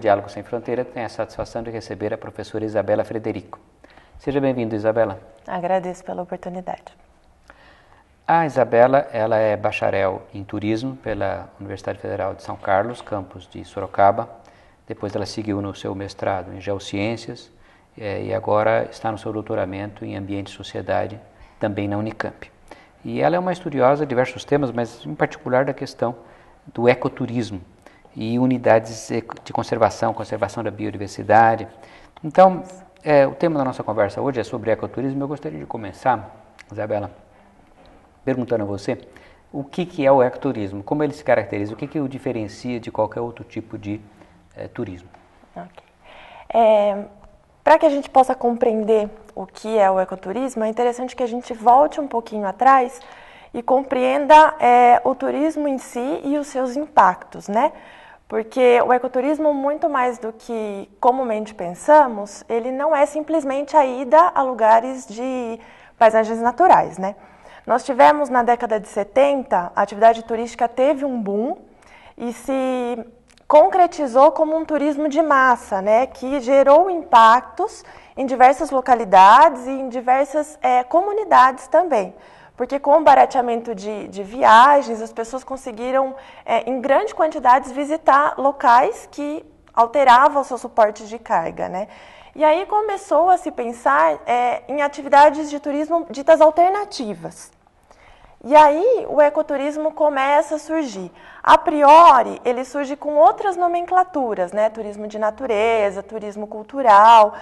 Diálogo Sem Fronteira tem a satisfação de receber a professora Isabela Frederico. Seja bem vinda Isabela. Agradeço pela oportunidade. A Isabela, ela é bacharel em turismo pela Universidade Federal de São Carlos, campus de Sorocaba. Depois ela seguiu no seu mestrado em geociências é, e agora está no seu doutoramento em ambiente e sociedade, também na Unicamp. E ela é uma estudiosa de diversos temas, mas em particular da questão do ecoturismo, e unidades de conservação, conservação da biodiversidade. Então, é, o tema da nossa conversa hoje é sobre ecoturismo. Eu gostaria de começar, Isabela, perguntando a você o que, que é o ecoturismo, como ele se caracteriza, o que, que o diferencia de qualquer outro tipo de é, turismo. Okay. É, Para que a gente possa compreender o que é o ecoturismo, é interessante que a gente volte um pouquinho atrás e compreenda é, o turismo em si e os seus impactos, né? Porque o ecoturismo, muito mais do que comumente pensamos, ele não é simplesmente a ida a lugares de paisagens naturais, né? Nós tivemos na década de 70, a atividade turística teve um boom e se concretizou como um turismo de massa, né, que gerou impactos em diversas localidades e em diversas é, comunidades também porque com o barateamento de, de viagens, as pessoas conseguiram, é, em grande quantidade, visitar locais que alteravam seus suportes de carga. Né? E aí começou a se pensar é, em atividades de turismo ditas alternativas. E aí o ecoturismo começa a surgir. A priori, ele surge com outras nomenclaturas, né? Turismo de natureza, turismo cultural.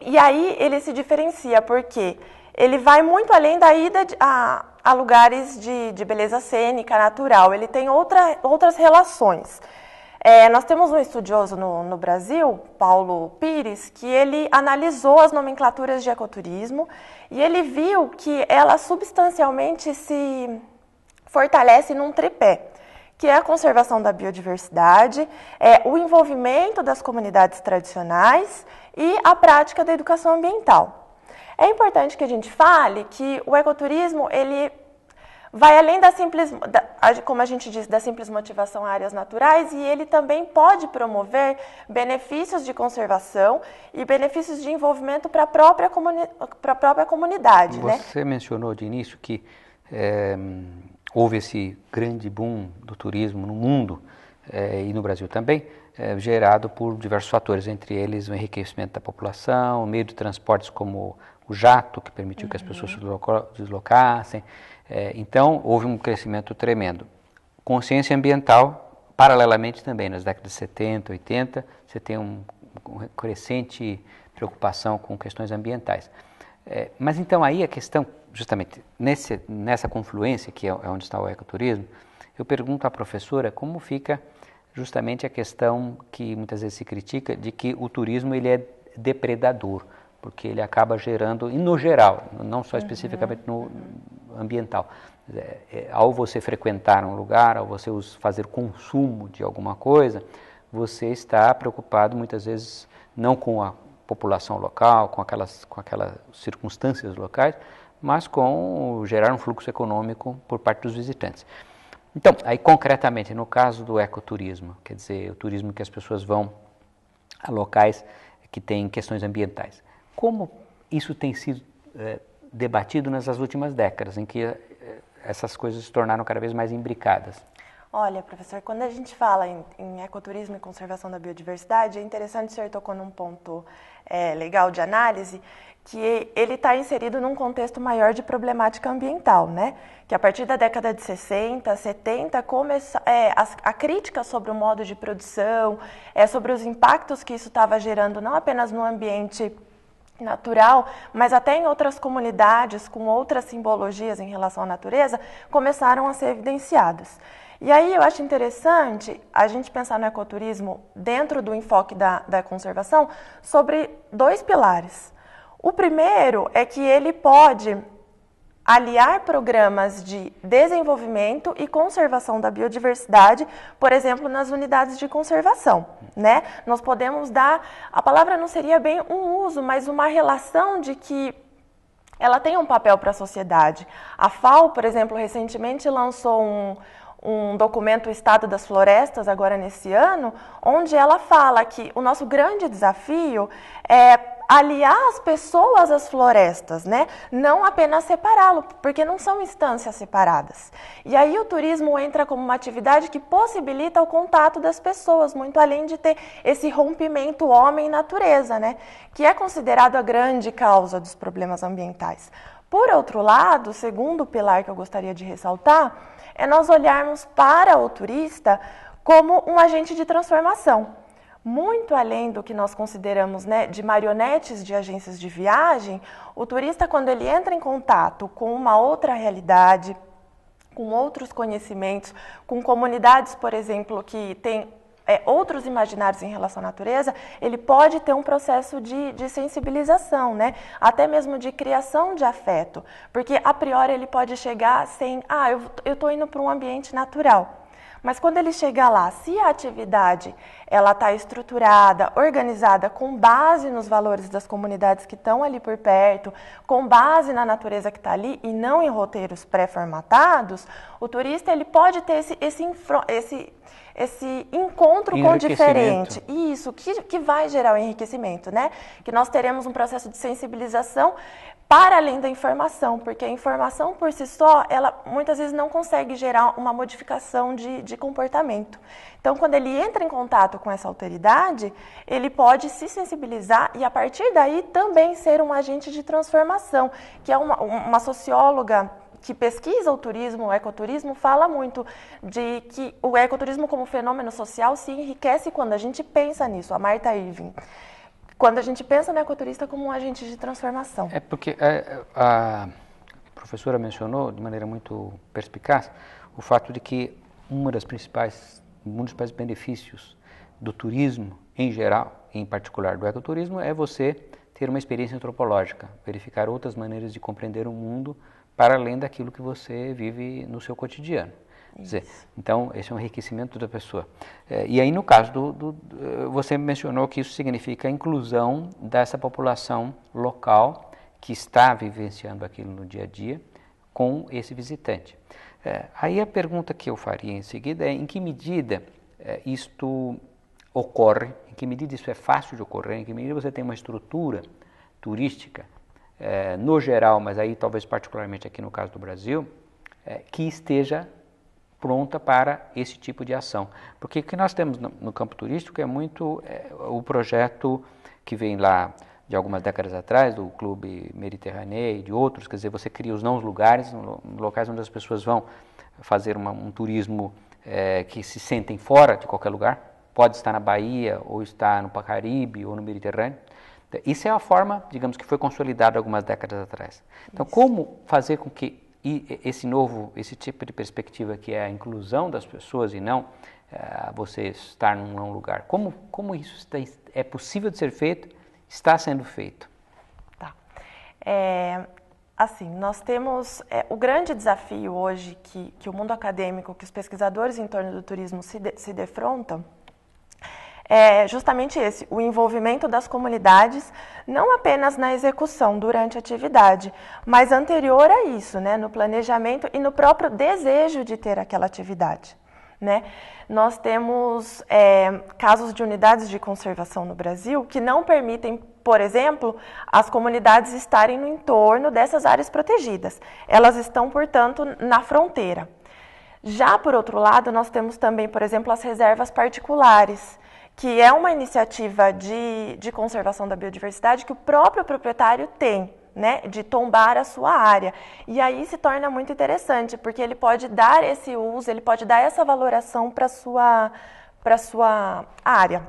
E aí ele se diferencia porque ele vai muito além da ida a, a lugares de, de, beleza cênica, natural. Ele tem outra, outras relações. É, nós temos um estudioso no, no, Brasil, Paulo Pires, que ele analisou as nomenclaturas de ecoturismo e ele viu que elas substancialmente se fortalecem num tripé, que é a conservação da biodiversidade, é, o envolvimento das comunidades tradicionais e a prática da educação ambiental. É importante que a gente fale que o ecoturismo, ele vai além da simples, da, como a gente diz, da simples motivação a áreas naturais e ele também pode promover benefícios de conservação e benefícios de envolvimento para a própria, própria comunidade. Né? Você né? mencionou de início que é, houve esse grande boom do turismo no mundo é, e no Brasil também, é, gerado por diversos fatores, entre eles o enriquecimento da população, o meio de transportes como o jato que permitiu uhum. que as pessoas se uhum. deslocassem. É, então, houve um crescimento tremendo. Consciência ambiental, paralelamente também, nas décadas de 70, 80, você tem um, um crescente preocupação com questões ambientais. É, mas então aí a questão, justamente nesse, nessa confluência, que é, é onde está o ecoturismo, eu pergunto à professora como fica justamente a questão que muitas vezes se critica de que o turismo ele é depredador porque ele acaba gerando, e no geral, não só uhum. especificamente no ambiental, é, é, ao você frequentar um lugar, ao você fazer consumo de alguma coisa, você está preocupado muitas vezes não com a população local, com aquelas, com aquelas circunstâncias locais, mas com gerar um fluxo econômico por parte dos visitantes. Então, aí concretamente, no caso do ecoturismo, quer dizer, o turismo que as pessoas vão a locais que têm questões ambientais. Como isso tem sido é, debatido nessas últimas décadas, em que é, essas coisas se tornaram cada vez mais imbricadas? Olha, professor, quando a gente fala em, em ecoturismo e conservação da biodiversidade, é interessante o senhor tocou num ponto é, legal de análise, que ele está inserido num contexto maior de problemática ambiental, né? Que a partir da década de 60, 70, começa, é, a, a, crítica sobre o modo de produção, é, sobre os impactos que isso estava gerando, não apenas no ambiente natural, mas até em outras comunidades com outras simbologias em relação à natureza, começaram a ser evidenciados. E aí eu acho interessante a gente pensar no ecoturismo dentro do enfoque da, da conservação sobre dois pilares. O primeiro é que ele pode aliar programas de desenvolvimento e conservação da biodiversidade, por exemplo, nas unidades de conservação, né? Nós podemos dar, a palavra não seria bem um uso, mas uma relação de que ela tem um papel para a sociedade. A FAO, por exemplo, recentemente lançou um, um documento Estado das Florestas, agora nesse ano, onde ela fala que o nosso grande desafio é aliar as pessoas às florestas, né? Não apenas separá-lo, porque não são instâncias separadas. E aí o turismo entra como uma atividade que possibilita o contato das pessoas, muito além de ter esse rompimento homem-natureza, né? Que é considerado a grande causa dos problemas ambientais. Por outro lado, segundo pilar que eu gostaria de ressaltar, é nós olharmos para o turista como um agente de transformação. Muito além do que nós consideramos né, de marionetes de agências de viagem, o turista, quando ele entra em contato com uma outra realidade, com outros conhecimentos, com comunidades, por exemplo, que têm é, outros imaginários em relação à natureza, ele pode ter um processo de, de, sensibilização, né? até mesmo de criação de afeto, porque a priori ele pode chegar sem, ah, eu estou indo para um ambiente natural. Mas quando ele chega lá, se a atividade ela está estruturada, organizada com base nos valores das comunidades que estão ali por perto, com base na natureza que está ali e não em roteiros pré-formatados, o turista ele pode ter esse, esse, esse esse encontro com o diferente. Isso, que, que vai gerar o enriquecimento, né? Que nós teremos um processo de sensibilização para além da informação, porque a informação por si só, ela muitas vezes não consegue gerar uma modificação de, de comportamento. Então, quando ele entra em contato com essa autoridade, ele pode se sensibilizar e, a partir daí, também ser um agente de transformação, que é uma, uma socióloga que pesquisa o turismo, o ecoturismo, fala muito de que o ecoturismo como fenômeno social se enriquece quando a gente pensa nisso, a Marta Irving. Quando a gente pensa no ecoturista como um agente de transformação. É porque é, a professora mencionou de maneira muito perspicaz o fato de que uma das principais, um dos principais benefícios do turismo em geral, em particular do ecoturismo, é você ter uma experiência antropológica, verificar outras maneiras de compreender o mundo para além daquilo que você vive no seu cotidiano. Dizer, então, esse é um enriquecimento da pessoa. É, e aí, no caso do, do, eh, Você mencionou que isso significa a inclusão dessa população local que está vivenciando aquilo no dia a dia com esse visitante. É, aí, a pergunta que eu faria em seguida é: em que medida é, isto ocorre, em que medida isso é fácil de ocorrer, em que medida você tem uma estrutura turística é, no geral, mas aí talvez particularmente aqui no caso do Brasil, é, que esteja pronta para esse tipo de ação. Porque o que nós temos no, no campo turístico é muito é, o projeto que vem lá de algumas décadas atrás, do Clube Mediterrâneo e de outros, quer dizer, você cria os não lugares, locais onde as pessoas vão fazer uma, um turismo é, que se sentem fora de qualquer lugar, pode estar na Bahia, ou estar no Pacaribe, ou no Mediterrâneo, então, isso é a forma, digamos, que foi consolidada algumas décadas atrás. Então, Isso. como fazer com que esse novo, esse tipo de perspectiva que é a inclusão das pessoas e não eh, você estar num, num lugar. Como, como isso está, é possível de ser feito, está sendo feito? Tá. É, assim, nós temos é, o grande desafio hoje que, que o mundo acadêmico, que os pesquisadores em torno do turismo se, de, se defrontam, é justamente esse, o envolvimento das comunidades, não apenas na execução durante a atividade, mas anterior a isso, né, no planejamento e no próprio desejo de ter aquela atividade. Né? Nós temos é, casos de unidades de conservação no Brasil que não permitem, por exemplo, as comunidades estarem no entorno dessas áreas protegidas. Elas estão, portanto, na fronteira. Já por outro lado, nós temos também, por exemplo, as reservas particulares, que é uma iniciativa de, de conservação da biodiversidade que o próprio proprietário tem. Né, de tombar a sua área. E aí se torna muito interessante, porque ele pode dar esse uso, ele pode dar essa valoração para a sua, sua área.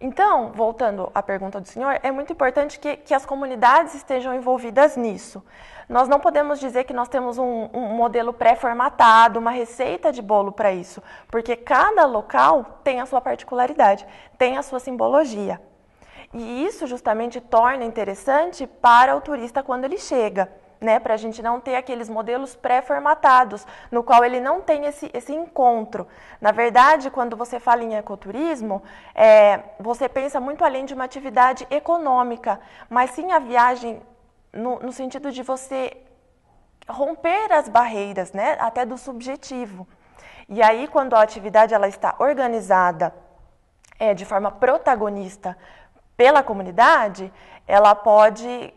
Então, voltando à pergunta do senhor, é muito importante que, que as comunidades estejam envolvidas nisso. Nós não podemos dizer que nós temos um, um modelo pré-formatado, uma receita de bolo para isso, porque cada local tem a sua particularidade, tem a sua simbologia. E isso justamente torna interessante para o turista quando ele chega né? Para a gente não ter aqueles modelos pré-formatados, no qual ele não tem esse, esse encontro. Na verdade, quando você fala em ecoturismo, é, você pensa muito além de uma atividade econômica, mas sim a viagem no, no sentido de você romper as barreiras, né? Até do subjetivo. E aí, quando a atividade ela está organizada é, de forma protagonista pela comunidade, ela pode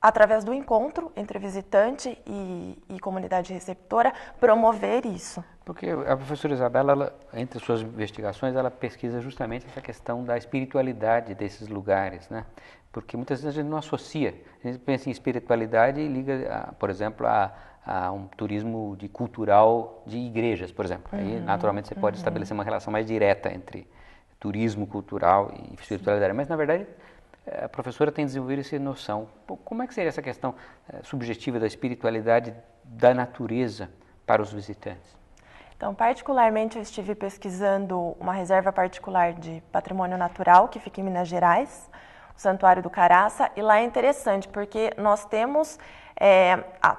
através do encontro entre visitante e, e, comunidade receptora, promover isso. Porque a professora Isabela, ela, entre suas investigações, ela pesquisa justamente essa questão da espiritualidade desses lugares, né? Porque muitas vezes a gente não associa, a gente pensa em espiritualidade e liga, a, por exemplo, a, a, um turismo de cultural de igrejas, por exemplo. Aí, uhum, naturalmente, você uhum. pode estabelecer uma relação mais direta entre turismo cultural e espiritualidade, Sim. mas na verdade eh, a professora tem desenvolvido essa noção. Como é que seria essa questão eh, subjetiva da espiritualidade da natureza para os visitantes? Então, particularmente, eu estive pesquisando uma reserva particular de patrimônio natural que fica em Minas Gerais, o Santuário do Caraça, e lá é interessante porque nós temos é, a,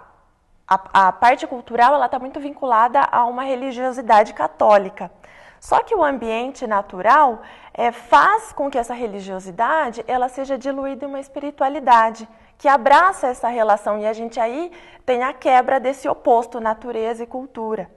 a, a parte cultural, ela está muito vinculada a uma religiosidade católica. Só que o ambiente natural é, faz com que essa religiosidade ela seja diluída em uma espiritualidade que abraça essa relação e a gente aí tem a quebra desse oposto natureza e cultura.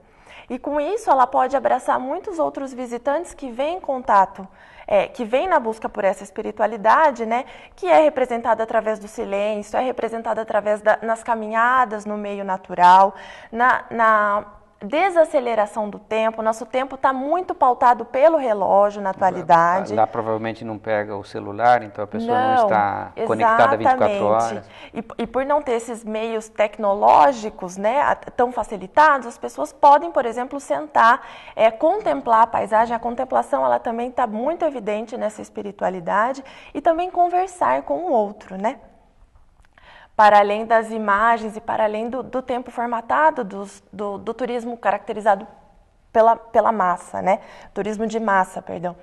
E com isso ela pode abraçar muitos outros visitantes que vêm em contato, é, que vêm na busca por essa espiritualidade, né, que é representada através do silêncio, é representada através das caminhadas no meio natural, na, na desaceleração do tempo. Nosso tempo está muito pautado pelo relógio na atualidade. Lá, lá, provavelmente não pega o celular, então a pessoa não, não está exatamente. conectada 24 horas. E, e por não ter esses meios tecnológicos né, tão facilitados, as pessoas podem, por exemplo, sentar, é, contemplar a paisagem. A contemplação ela também está muito evidente nessa espiritualidade e também conversar com o outro, né? para além das imagens e para além do, do tempo formatado dos, do, do, turismo caracterizado pela, pela massa, né? Turismo de massa, perdão.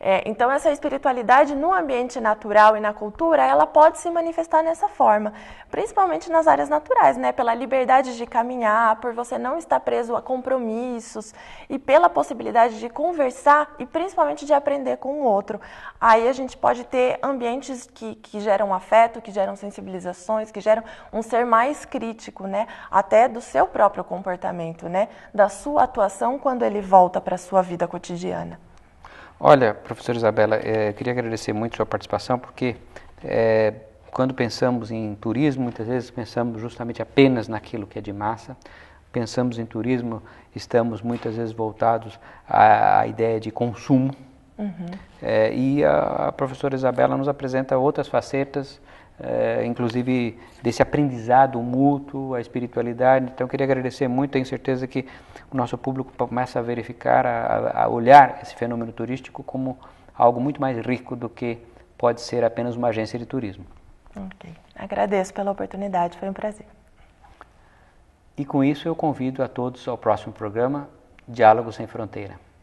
É, então, essa espiritualidade no ambiente natural e na cultura, ela pode se manifestar nessa forma, principalmente nas áreas naturais, né? Pela liberdade de caminhar, por você não estar preso a compromissos e pela possibilidade de conversar e principalmente de aprender com o outro. Aí a gente pode ter ambientes que, que geram afeto, que geram sensibilizações, que geram um ser mais crítico, né? Até do seu próprio comportamento, né? Da sua atuação quando ele volta para a sua vida cotidiana. Olha, professora Isabela, é, queria agradecer muito sua participação, porque é, quando pensamos em turismo, muitas vezes pensamos justamente apenas naquilo que é de massa. Pensamos em turismo, estamos muitas vezes voltados à, à ideia de consumo. Uhum. É, e a, a, professora Isabela nos apresenta outras facetas é, inclusive desse aprendizado mútuo, a espiritualidade. Então, queria agradecer muito. Tenho certeza que o nosso público começa a verificar, a, a olhar esse fenômeno turístico como algo muito mais rico do que pode ser apenas uma agência de turismo. Ok. Agradeço pela oportunidade, foi um prazer. E com isso eu convido a todos ao próximo programa Diálogo Sem Fronteira.